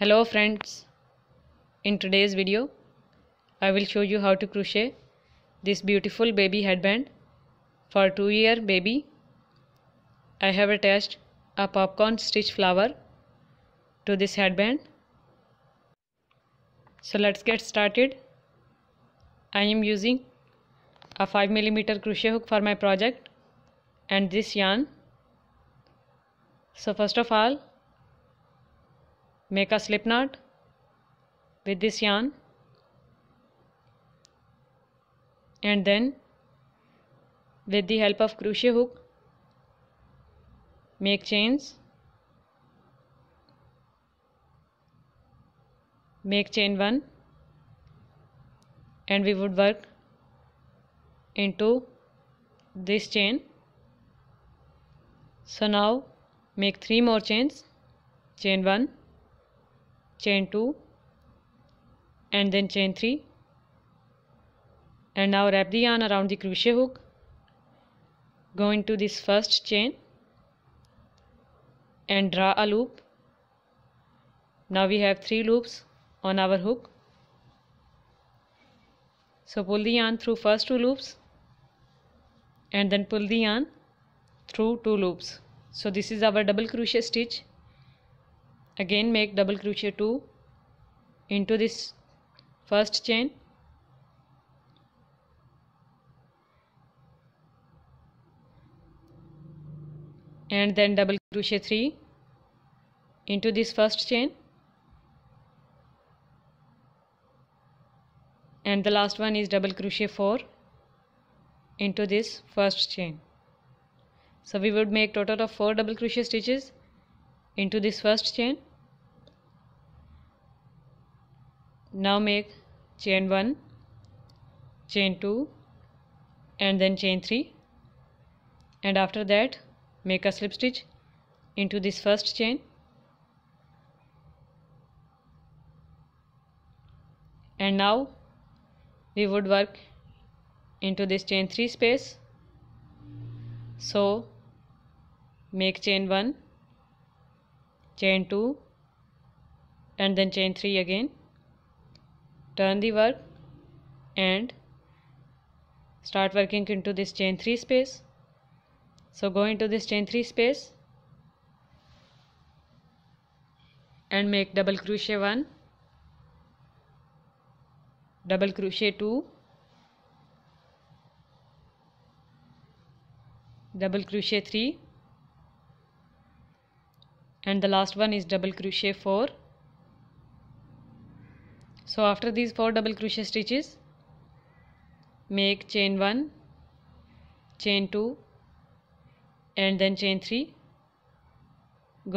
hello friends in today's video i will show you how to crochet this beautiful baby headband for 2 year baby i have attached a popcorn stitch flower to this headband so let's get started i am using a 5 millimeter crochet hook for my project and this yarn so first of all make a slip knot with this yarn and then with the help of crochet hook make chains make chain 1 and we would work into this chain so now make three more chains chain 1 chain 2 and then chain 3 and now wrap the yarn around the crochet hook go into this first chain and draw a loop now we have three loops on our hook so pull the yarn through first two loops and then pull the yarn through two loops so this is our double crochet stitch again make double crochet 2 into this first chain and then double crochet 3 into this first chain and the last one is double crochet 4 into this first chain so we would make total of 4 double crochet stitches into this first chain now make chain 1 chain 2 and then chain 3 and after that make a slip stitch into this first chain and now we would work into this chain 3 space so make chain 1 chain 2 and then chain 3 again turn the work and start working into this chain 3 space so go into this chain 3 space and make double crochet 1 double crochet 2 double crochet 3 and the last one is double crochet 4 so after these four double crochet stitches make chain 1 chain 2 and then chain 3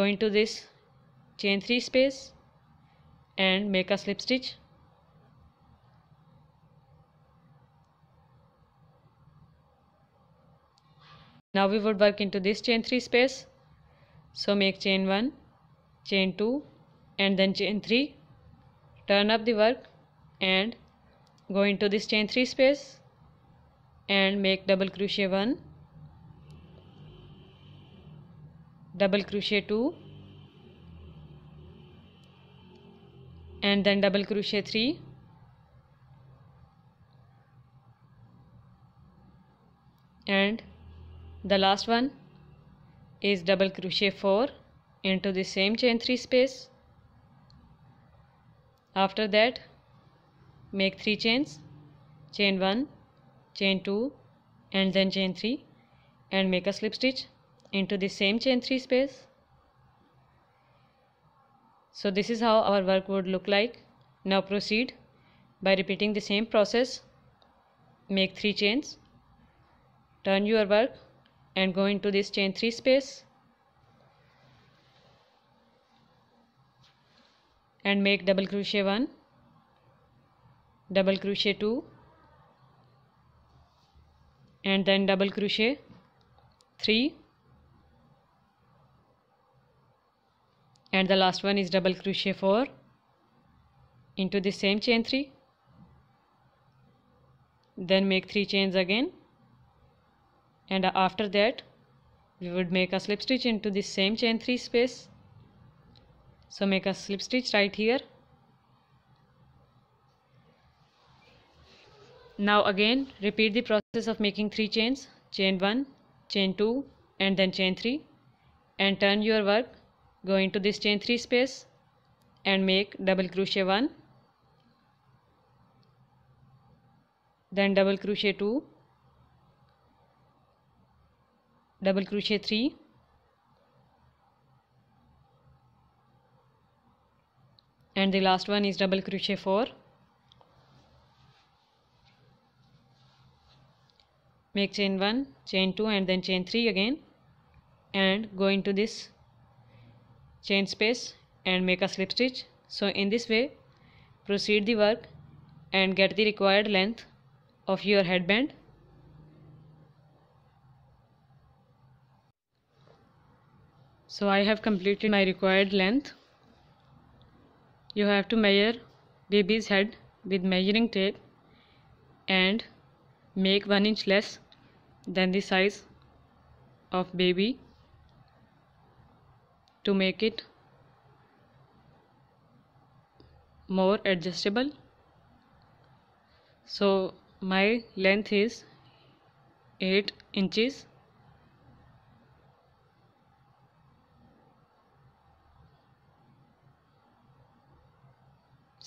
go into this chain 3 space and make a slip stitch now we would work into this chain 3 space so make chain 1 chain 2 and then chain 3 turn up the work and go into this chain 3 space and make double crochet 1 double crochet 2 and then double crochet 3 and the last one is double crochet 4 into the same chain 3 space after that make 3 chains chain 1 chain 2 and then chain 3 and make a slip stitch into the same chain 3 space so this is how our work would look like now proceed by repeating the same process make 3 chains turn your work and go into this chain 3 space and make double crochet 1 double crochet 2 and then double crochet 3 and the last one is double crochet 4 into the same chain 3 then make 3 chains again and after that we would make a slip stitch into the same chain 3 space so make a slip stitch right here now again repeat the process of making three chains chain 1 chain 2 and then chain 3 and turn your work go into this chain 3 space and make double crochet 1 then double crochet 2 double crochet 3 and the last one is double crochet 4 make chain 1 chain 2 and then chain 3 again and go into this chain space and make a slip stitch so in this way proceed the work and get the required length of your headband so I have completed my required length you have to measure baby's head with measuring tape and make 1 inch less than the size of baby to make it more adjustable so my length is 8 inches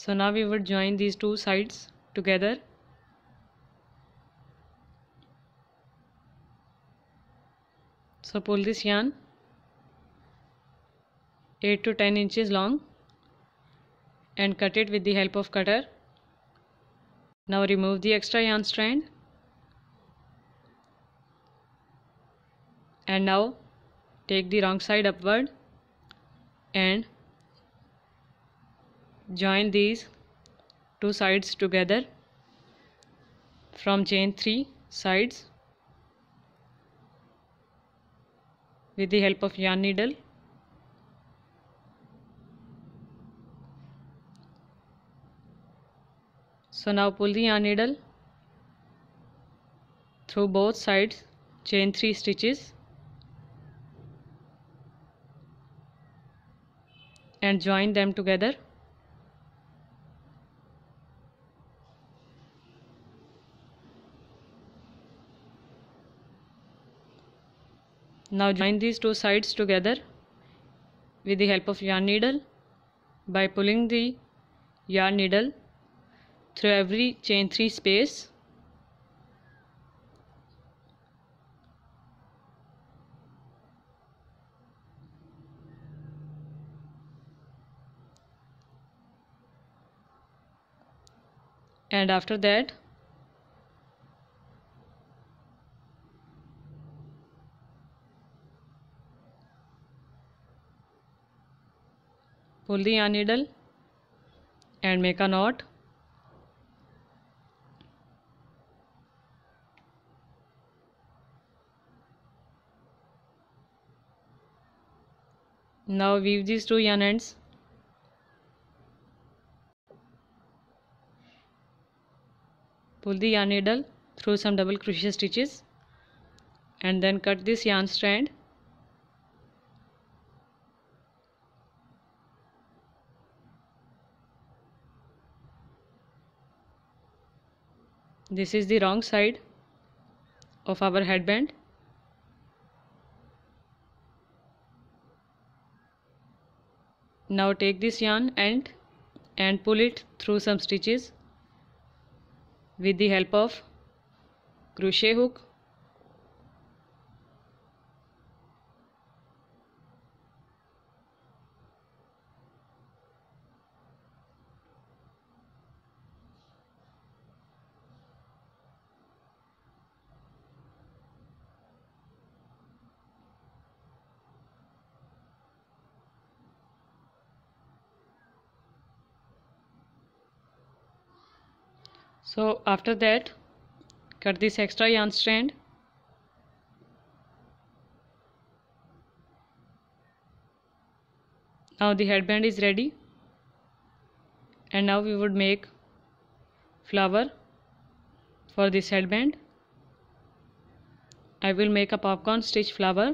So now we would join these two sides together. So pull this yarn 8 to 10 inches long and cut it with the help of cutter. Now remove the extra yarn strand and now take the wrong side upward and join these two sides together from chain 3 sides with the help of yarn needle so now pull the yarn needle through both sides chain 3 stitches and join them together Now join these two sides together with the help of yarn needle by pulling the yarn needle through every chain 3 space and after that pull the yarn needle and make a knot now weave these two yarn ends pull the yarn needle through some double crochet stitches and then cut this yarn strand this is the wrong side of our headband now take this yarn and and pull it through some stitches with the help of crochet hook so after that cut this extra yarn strand now the headband is ready and now we would make flower for this headband I will make a popcorn stitch flower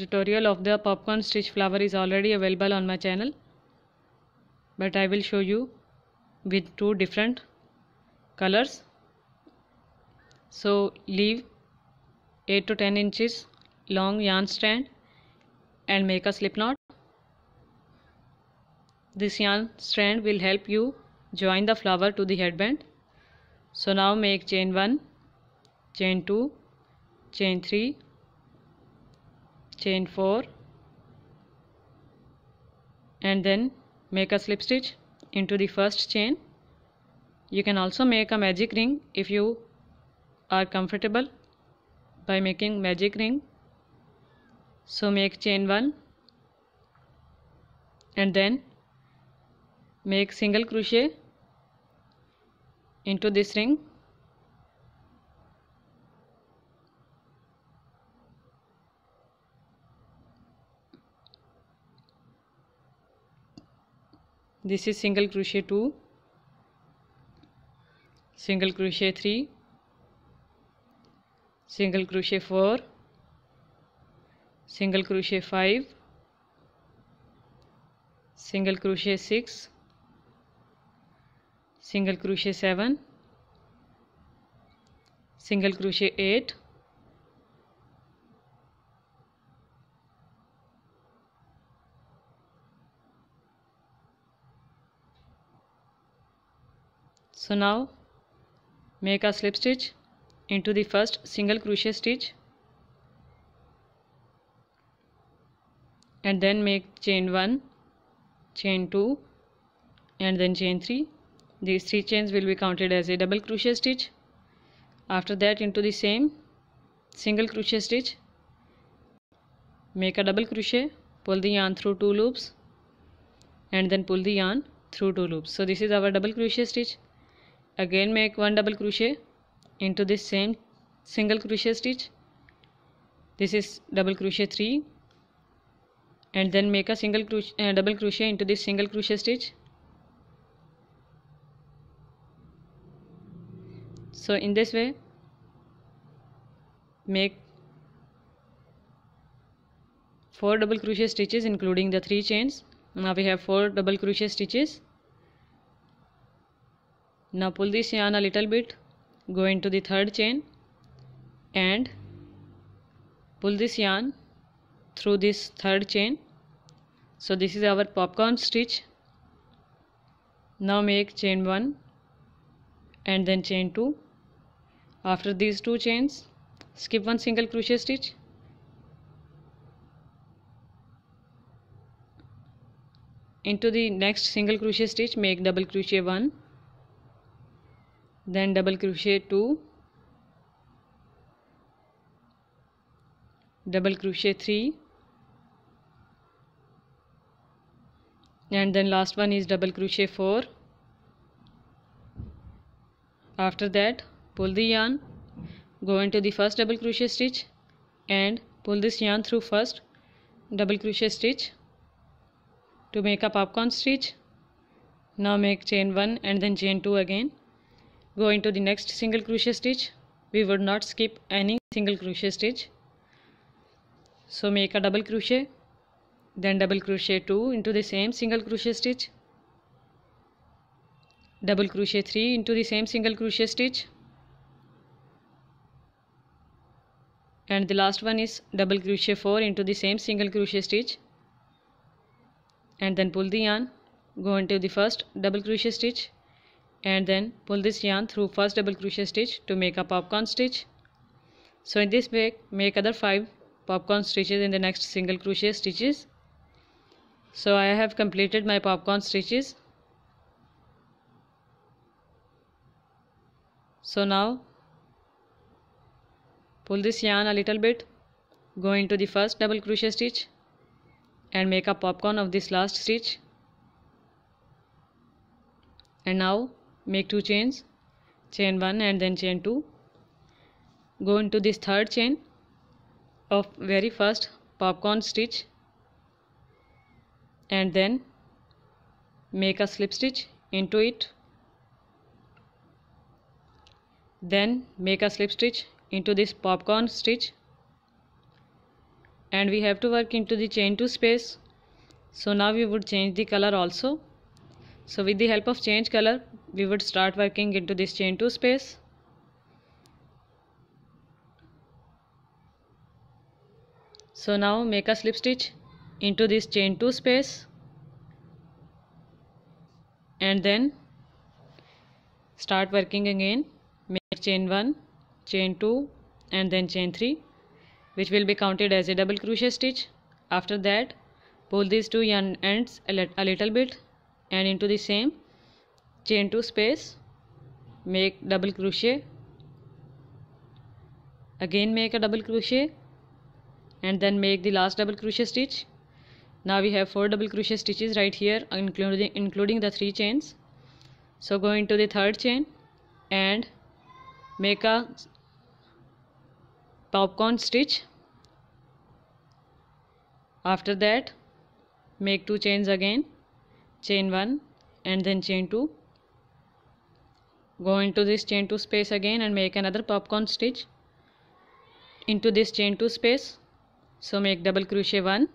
tutorial of the popcorn stitch flower is already available on my channel but I will show you with two different colors so leave 8 to 10 inches long yarn strand and make a slip knot this yarn strand will help you join the flower to the headband so now make chain 1 chain 2 chain 3 chain 4 and then make a slip stitch into the first chain you can also make a magic ring if you are comfortable by making magic ring so make chain 1 and then make single crochet into this ring this is single crochet 2 single crochet 3 single crochet 4 single crochet 5 single crochet 6 single crochet 7 single crochet 8 so now make a slip stitch into the first single crochet stitch and then make chain 1 chain 2 and then chain 3 these three chains will be counted as a double crochet stitch after that into the same single crochet stitch make a double crochet pull the yarn through two loops and then pull the yarn through two loops so this is our double crochet stitch again make one double crochet into this same single crochet stitch this is double crochet 3 and then make a single crochet, uh, double crochet into this single crochet stitch so in this way make four double crochet stitches including the three chains now we have four double crochet stitches now pull this yarn a little bit go into the third chain and pull this yarn through this third chain so this is our popcorn stitch now make chain 1 and then chain 2 after these two chains skip one single crochet stitch into the next single crochet stitch make double crochet 1 then double crochet 2 double crochet 3 and then last one is double crochet 4 after that pull the yarn go into the first double crochet stitch and pull this yarn through first double crochet stitch to make a popcorn stitch now make chain 1 and then chain 2 again go into the next single crochet stitch we would not skip any single crochet stitch so make a double crochet then double crochet 2 into the same single crochet stitch double crochet 3 into the same single crochet stitch and the last one is double crochet 4 into the same single crochet stitch and then pull the yarn go into the first double crochet stitch and then pull this yarn through first double crochet stitch to make a popcorn stitch so in this way make other five popcorn stitches in the next single crochet stitches so I have completed my popcorn stitches so now pull this yarn a little bit go into the first double crochet stitch and make a popcorn of this last stitch and now make two chains chain 1 and then chain 2 go into this third chain of very first popcorn stitch and then make a slip stitch into it then make a slip stitch into this popcorn stitch and we have to work into the chain 2 space so now we would change the color also so with the help of change color, we would start working into this chain 2 space. So now make a slip stitch into this chain 2 space and then start working again make chain 1 chain 2 and then chain 3 which will be counted as a double crochet stitch after that pull these two yarn ends a, a little bit and into the same chain 2 space make double crochet again make a double crochet and then make the last double crochet stitch now we have four double crochet stitches right here including including the three chains so go into the third chain and make a popcorn stitch after that make two chains again chain 1 and then chain 2 go into this chain 2 space again and make another popcorn stitch into this chain 2 space so make double crochet 1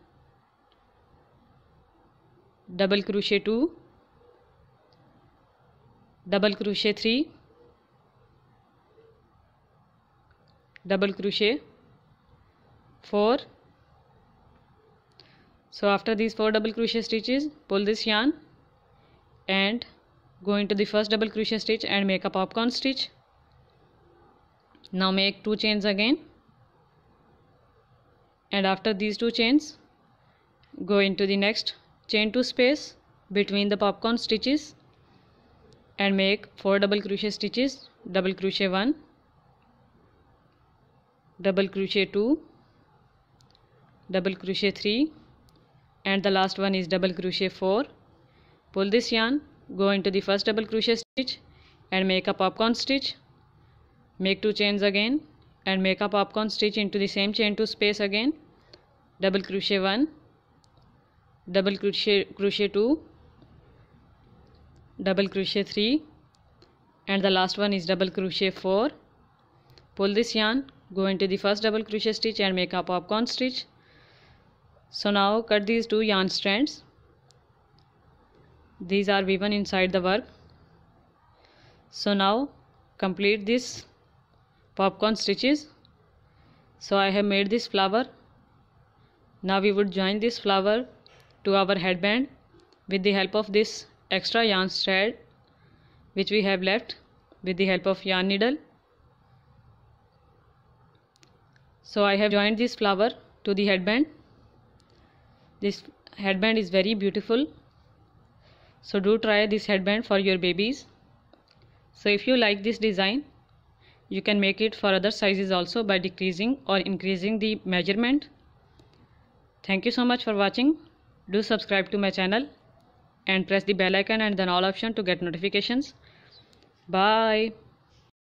double crochet 2 double crochet 3 double crochet 4 so after these four double crochet stitches pull this yarn and go into the first double crochet stitch and make a popcorn stitch now make two chains again and after these two chains go into the next chain two space between the popcorn stitches and make four double crochet stitches double crochet one double crochet two double crochet three and the last one is double crochet 4 pull this yarn go into the first double crochet stitch and make a popcorn stitch make two chains again and make a popcorn stitch into the same chain two space again double crochet 1 double crochet crochet 2 double crochet 3 and the last one is double crochet 4 pull this yarn go into the first double crochet stitch and make a popcorn stitch so now cut these two yarn strands. These are woven inside the work. So now complete this popcorn stitches. So I have made this flower. Now we would join this flower to our headband with the help of this extra yarn strand which we have left with the help of yarn needle. So I have joined this flower to the headband. This headband is very beautiful. So do try this headband for your babies. So if you like this design, you can make it for other sizes also by decreasing or increasing the measurement. Thank you so much for watching. Do subscribe to my channel and press the bell icon and then all option to get notifications. Bye.